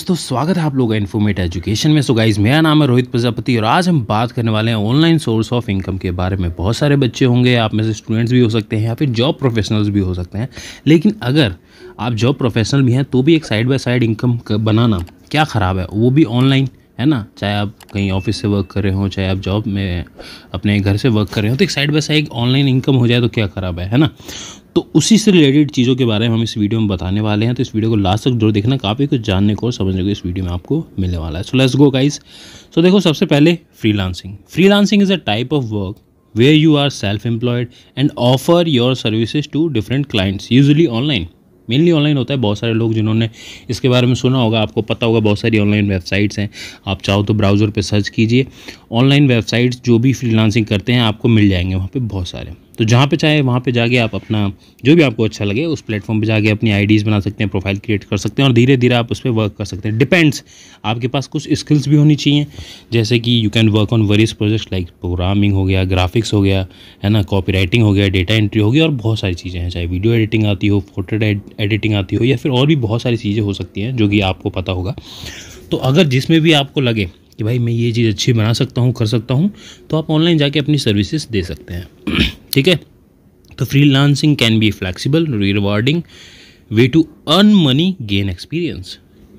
दोस्तों स्वागत है आप लोग इन्फॉर्मेट एजुकेशन में सो गाइज मेरा नाम है रोहित प्रजापति और आज हम बात करने वाले हैं ऑनलाइन सोर्स ऑफ इनकम के बारे में बहुत सारे बच्चे होंगे आप में से स्टूडेंट्स भी हो सकते हैं या फिर जॉब प्रोफेशनल्स भी हो सकते हैं लेकिन अगर आप जॉब प्रोफेशनल भी हैं तो भी एक साइड बाई साइड इनकम बनाना क्या ख़राब है वो भी ऑनलाइन है ना चाहे आप कहीं ऑफिस से वर्क कर रहे हो चाहे आप जॉब में अपने घर से वर्क कर रहे हो तो एक side by side online income हो जाए तो क्या ख़राब है है ना तो उसी से रिलेटेड चीज़ों के बारे में हम इस वीडियो में बताने वाले हैं तो इस वीडियो को लास्ट तक जरूर देखना काफ़ी कुछ जानने को और समझने को इस वीडियो में आपको मिलने वाला है so let's go guys so देखो सबसे पहले freelancing freelancing is a type of work where you are self employed and offer your services to different clients usually online mainly online होता है बहुत सारे लोग जिन्होंने इसके बारे में सुना होगा आपको पता होगा बहुत सारी ऑनलाइन वेबसाइट्स हैं आप चाहो तो ब्राउज़र पर सर्च कीजिए ऑनलाइन वेबसाइट्स जो भी फ्रीलांसिंग करते हैं आपको मिल जाएंगे वहाँ पर बहुत सारे तो जहाँ पे चाहे वहाँ पे जाके आप अपना जो भी आपको अच्छा लगे उस प्लेटफॉर्म पे जाके अपनी आईडीज़ बना सकते हैं प्रोफाइल क्रिएट कर सकते हैं और धीरे धीरे आप उस पर वर्क कर सकते हैं डिपेंड्स आपके पास कुछ स्किल्स भी होनी चाहिए जैसे कि you can work on various projects like programming हो गया ग्राफिक्स हो गया है ना कॉपी राइटिंग हो गया डेटा एंट्री हो और बहुत सारी चीज़ें हैं चाहे वीडियो एडिटिंग आती हो फोटो एडिटिंग आती हो या फिर और भी बहुत सारी चीज़ें हो सकती हैं जो कि आपको पता होगा तो अगर जिसमें भी आपको लगे कि भाई मैं ये चीज़ अच्छी बना सकता हूँ कर सकता हूँ तो आप ऑनलाइन जाके अपनी सर्विसेज दे सकते हैं ठीक है तो freelancing can be flexible rewarding way to earn money gain experience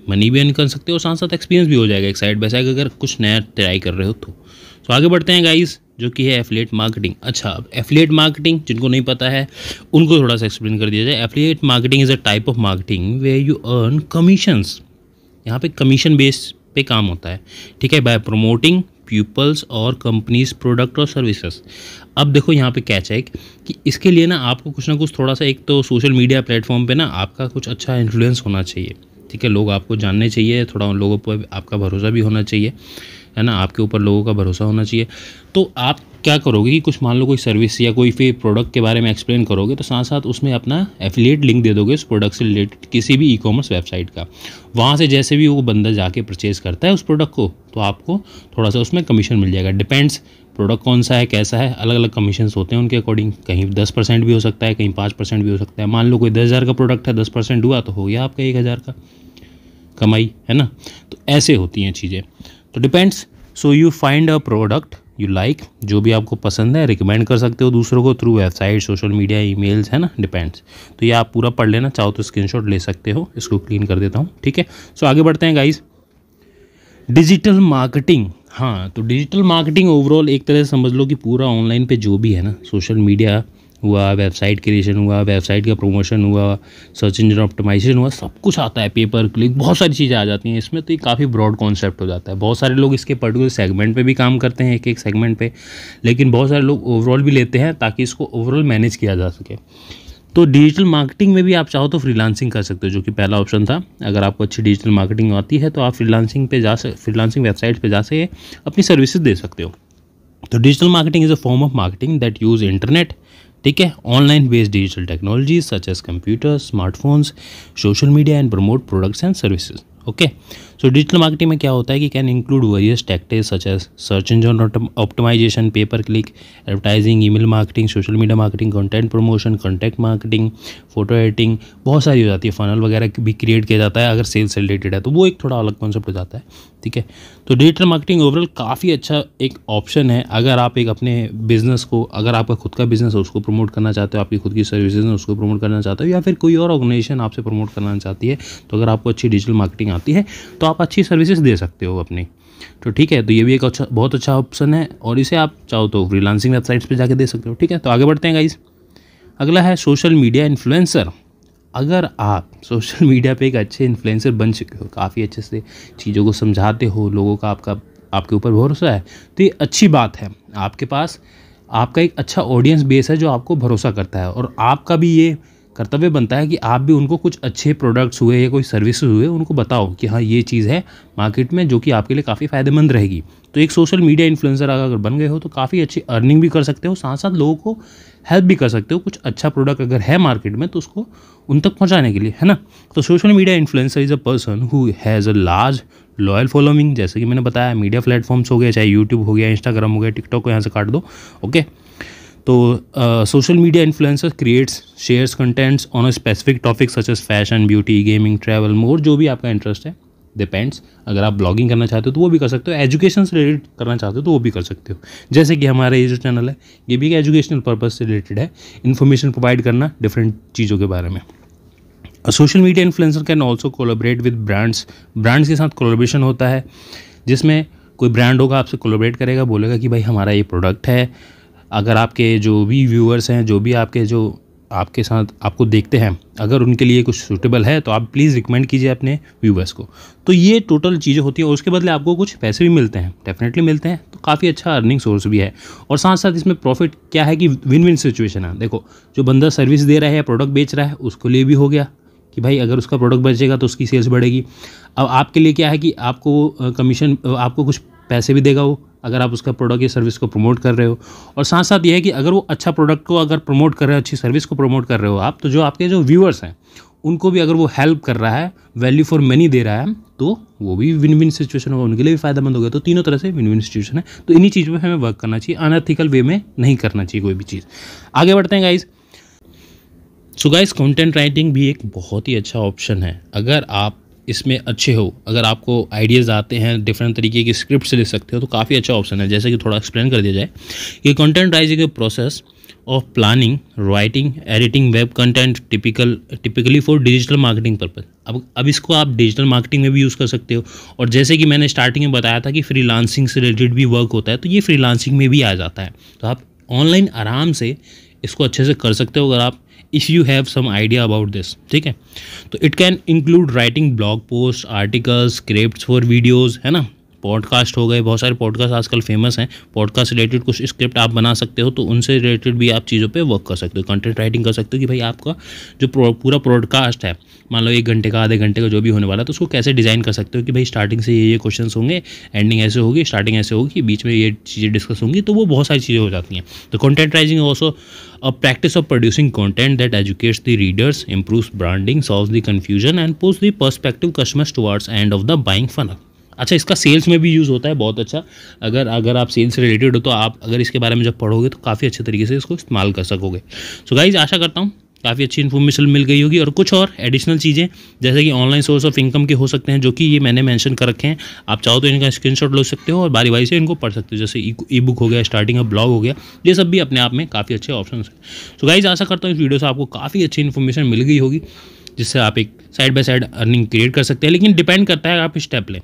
money भी अर्न कर सकते हो और साथ साथ एक्सपीरियंस भी हो जाएगा एक साइड बाई साइड अगर कुछ नया ट्राई कर रहे हो तो सो so, आगे बढ़ते हैं गाइज जो कि है एफिलेट मार्केटिंग अच्छा अब एफिलेट मार्केटिंग जिनको नहीं पता है उनको थोड़ा सा एक्सप्लेन कर दिया जाए affiliate marketing is a type of marketing way you earn commissions यहाँ पे कमीशन बेस पे काम होता है ठीक है बाय प्रोमोटिंग पीपल्स और कंपनीज प्रोडक्ट और सर्विसेज अब देखो यहाँ पे कैच है कि इसके लिए ना आपको कुछ ना कुछ थोड़ा सा एक तो सोशल मीडिया प्लेटफॉर्म पे ना आपका कुछ अच्छा इन्फ्लुएंस होना चाहिए ठीक है लोग आपको जानने चाहिए थोड़ा उन लोगों पर आपका भरोसा भी होना चाहिए है ना आपके ऊपर लोगों का भरोसा होना चाहिए तो आप क्या करोगे कि कुछ मान लो कोई सर्विस या कोई भी प्रोडक्ट के बारे में एक्सप्लेन करोगे तो साथ साथ उसमें अपना एफिलिएट लिंक दे दोगे उस प्रोडक्ट से रिलेटेड किसी भी ई कॉमर्स वेबसाइट का वहाँ से जैसे भी वो बंदा जाके परचेज करता है उस प्रोडक्ट को तो आपको थोड़ा सा उसमें कमीशन मिल जाएगा डिपेंड्स प्रोडक्ट कौन सा है कैसा है अलग अलग कमीशन होते हैं उनके अकॉर्डिंग कहीं दस परसेंट भी हो सकता है कहीं पाँच परसेंट भी हो सकता है मान लो कोई दस हज़ार का प्रोडक्ट है दस परसेंट हुआ तो हो गया आपका एक हज़ार का कमाई है ना तो ऐसे होती हैं चीज़ें तो depends so you find a product you like जो भी आपको पसंद है रिकमेंड कर सकते हो दूसरों को through website social media emails है ना डिपेंड्स तो ये आप पूरा पढ़ लेना चाहो तो स्क्रीनशॉट ले सकते हो इसको क्लीन कर देता हूँ ठीक है सो आगे बढ़ते हैं गाइज़ डिजिटल मार्केटिंग हाँ तो डिजिटल मार्केटिंग ओवरऑल एक तरह से समझ लो कि पूरा ऑनलाइन पे जो भी है ना सोशल मीडिया हुआ वेबसाइट क्रिएशन हुआ वेबसाइट का प्रमोशन हुआ सर्च इंजन ऑप्टिमाइजेशन हुआ सब कुछ आता है पेपर क्लिक बहुत सारी चीज़ें आ जाती हैं इसमें तो ये काफ़ी ब्रॉड कॉन्सेप्ट हो जाता है बहुत सारे लोग इसके पर्टिकुलर सेगमेंट पे भी काम करते हैं एक एक सेगमेंट पे लेकिन बहुत सारे लोग ओवरऑल भी लेते हैं ताकि इसको ओवरऑल मैनेज किया जा सके तो डिजिटल मार्केटिंग में भी आप चाहो तो फ्रीलांसिंग कर सकते हो जो कि पहला ऑप्शन था अगर आपको अच्छी डिजिटल मार्केटिंग आती है तो आप फ्रीलांसिंग पे जा सक फ्रीलांसिंग वेबसाइट पे जा सके अपनी सर्विसेज दे सकते हो तो digital marketing is a form of marketing that use internet ठीक है online based digital technology such as computer smartphones social media and promote products and services okay so digital marketing में क्या होता है कि can include various tactics such as search engine optimisation pay per click advertising email marketing social media marketing content promotion contact marketing photo editing बहुत सारी हो जाती है फनल वगैरह भी क्रिएट किया जाता है अगर सेल्स रिलेटेड है तो वो एक थोड़ा अलग कॉन्सेप्ट हो जाता है ठीक है तो डिजिटल मार्केटिंग ओवरऑल काफ़ी अच्छा एक ऑप्शन है अगर आप एक अपने बिज़नेस को अगर आपका खुद का बिज़नेस है उसको प्रमोट करना चाहते हो आपकी खुद की सर्विसेज है उसको प्रमोट करना चाहते हो या फिर कोई और ऑर्गेनाइजेशन आपसे प्रमोट करना चाहती है तो अगर आपको अच्छी डिजिटल मार्केटिंग आती है तो आप अच्छी सर्विसेज दे सकते हो अपनी तो ठीक है तो ये भी एक अच्छा बहुत अच्छा ऑप्शन है और इसे आप चाहो तो फ्रीलांसिंग वेबसाइट्स पे जाके दे सकते हो ठीक है तो आगे बढ़ते हैं गाइज अगला है सोशल मीडिया इन्फ्लुएंसर अगर आप सोशल मीडिया पे एक अच्छे इन्फ्लुएंसर बन चुके हो काफ़ी अच्छे से चीज़ों को समझाते हो लोगों का आपका आपके ऊपर भरोसा है तो ये अच्छी बात है आपके पास आपका एक अच्छा ऑडियंस बेस है जो आपको भरोसा करता है और आपका भी ये कर्तव्य बनता है कि आप भी उनको कुछ अच्छे प्रोडक्ट्स हुए या कोई सर्विसेज हुए उनको बताओ कि हाँ ये चीज़ है मार्केट में जो कि आपके लिए काफ़ी फ़ायदेमंद रहेगी तो एक सोशल मीडिया इन्फ्लुएंसर अगर बन गए हो तो काफ़ी अच्छी अर्निंग भी कर सकते हो साथ साथ लोगों को हेल्प भी कर सकते हो कुछ अच्छा प्रोडक्ट अगर है मार्केट में तो उसको उन तक पहुँचाने के लिए है ना तो social media influencer is a person who has a large loyal following जैसे कि मैंने बताया मीडिया प्लेटफॉर्म्स हो गया चाहे यूट्यूब हो गया इंस्टाग्राम हो गया टिकटॉक को यहाँ से काट दो ओके okay? तो social media influencer creates shares contents on a specific topic such as fashion beauty gaming travel more जो भी आपका इंटरेस्ट है डिपेंड्स अगर आप ब्लॉगिंग करना चाहते हो तो वो भी कर सकते हो एजुकेशन से रिलेटेड करना चाहते हो तो वो भी कर सकते हो जैसे कि हमारा ये जो चैनल है ये भी एक एजुकेशनल पर्पज़ से रिलेटेड है इन्फॉर्मेशन प्रोवाइड करना डिफरेंट चीज़ों के बारे में social media influencer can also collaborate with brands brands के साथ कोलाब्रेशन होता है जिसमें कोई ब्रांड होगा आपसे कोलाबरेट करेगा बोलेगा कि भाई हमारा ये प्रोडक्ट है अगर आपके जो भी व्यूअर्स हैं जो भी आपके जो आपके साथ आपको देखते हैं अगर उनके लिए कुछ सूटेबल है तो आप प्लीज़ रिकमेंड कीजिए अपने व्यूवर्स को तो ये टोटल चीज़ें होती है और उसके बदले आपको कुछ पैसे भी मिलते हैं डेफिनेटली मिलते हैं तो काफ़ी अच्छा अर्निंग सोर्स भी है और साथ साथ इसमें प्रॉफिट क्या है कि विन विन सिचुएशन है देखो जो बंदा सर्विस दे रहा है या प्रोडक्ट बेच रहा है उसको लिए भी हो गया कि भाई अगर उसका प्रोडक्ट बचेगा तो उसकी सेल्स बढ़ेगी अब आपके लिए क्या है कि आपको कमीशन आपको कुछ पैसे भी देगा वो अगर आप उसका प्रोडक्ट या सर्विस को प्रमोट कर रहे हो और साथ साथ ये है कि अगर वो अच्छा प्रोडक्ट को अगर प्रमोट कर रहे हो अच्छी सर्विस को प्रमोट कर रहे हो आप तो जो आपके जो व्यूअर्स हैं उनको भी अगर वो हेल्प कर रहा है वैल्यू फॉर मनी दे रहा है तो वो भी विन विन सिचुएशन होगा उनके लिए भी फायदेमंद होगा तो तीनों तरह से विन विन सिचुएशन है तो इन्हीं चीज़ पर हमें वर्क करना चाहिए अनएथिकल वे में नहीं करना चाहिए कोई भी चीज़ आगे बढ़ते हैं guys so guys content writing भी एक बहुत ही अच्छा ऑप्शन है अगर आप इसमें अच्छे हो अगर आपको आइडियाज़ आते हैं डिफरेंट तरीके की स्क्रिप्ट लिख सकते हो तो काफ़ी अच्छा ऑप्शन है जैसे कि थोड़ा एक्सप्लेन कर दिया जाए कि content writing process of planning writing editing web content typical typically for digital marketing purpose अब अब इसको आप डिजिटल मार्केटिंग में भी यूज़ कर सकते हो और जैसे कि मैंने स्टार्टिंग में बताया था कि फ्री से रिलेटेड भी वर्क होता है तो ये फ्री में भी आ जाता है तो आप ऑनलाइन आराम से इसको अच्छे से कर सकते हो अगर आप if you have some idea about this ठीक है तो it can include writing blog post articles script for videos है ना पॉडकास्ट हो गए बहुत सारे पॉडकास्ट आजकल फेमस हैं पॉडकास्ट रिलेटेड कुछ स्क्रिप्ट आप बना सकते हो तो उनसे रिलेटेड भी आप चीज़ों पे वर्क कर सकते हो कंटेंट राइटिंग कर सकते हो कि भाई आपका जो पूरा पॉडकास्ट है मान लो एक घंटे का आधे घंटे का जो भी होने वाला है तो उसको कैसे डिज़ाइन कर सकते हो कि भाई स्टार्टिंग से ये ये क्वेश्चन होंगे एंडिंग ऐसे होगी स्टार्टिंग ऐसे होगी बीच में ये चीज़ें डिस्कस होंगी तो वो बहुत सारी चीज़ें हो जाती हैं तो content writing also a practice of producing content that educates the readers improve branding solve the confusion and pose the perspective customers towards end of the buying funnel अच्छा इसका सेल्स में भी यूज़ होता है बहुत अच्छा अगर अगर आप सेल्स से रिलेटेड हो तो आप अगर इसके बारे में जब पढ़ोगे तो काफ़ी अच्छे तरीके से इसको इस्तेमाल कर सकोगे सो गाइज आशा करता हूँ काफ़ी अच्छी इन्फॉर्मेशन मिल गई होगी और कुछ और एडिशनल चीज़ें जैसे कि ऑनलाइन सोर्स ऑफ इनकम के हो सकते हैं जो कि ये मैंने मेंशन कर रखे हैं आप चाहो तो इनका स्क्रीनशॉट ले सकते हो और बारी बारी से इनको पढ़ सकते हो जैसे ई e-, बुक हो गया स्टार्टिंग अ ब्लॉग हो गया ये सब भी अपने आप में काफ़ी अच्छे ऑप्शन हैं सो गाइज आशा करता हूँ इस वीडियो से आपको काफ़ी अच्छी इन्फॉर्मेशन मिल गई होगी जिससे आप एक side by side earning create कर सकते हैं लेकिन डिपेंड करता है आप स्टेप लें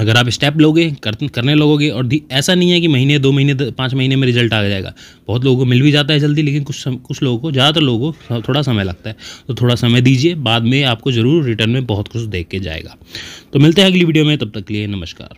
अगर आप स्टेप लोगे कर, करने लोगे और ऐसा नहीं है कि महीने दो महीने पाँच महीने में रिजल्ट आ जाएगा बहुत लोगों को मिल भी जाता है जल्दी लेकिन कुछ सम, कुछ लोगों को ज़्यादातर लोगों को थोड़ा समय लगता है तो थोड़ा समय दीजिए बाद में आपको ज़रूर रिटर्न में बहुत कुछ देख के जाएगा तो मिलते हैं अगली वीडियो में तब तक के लिए नमस्कार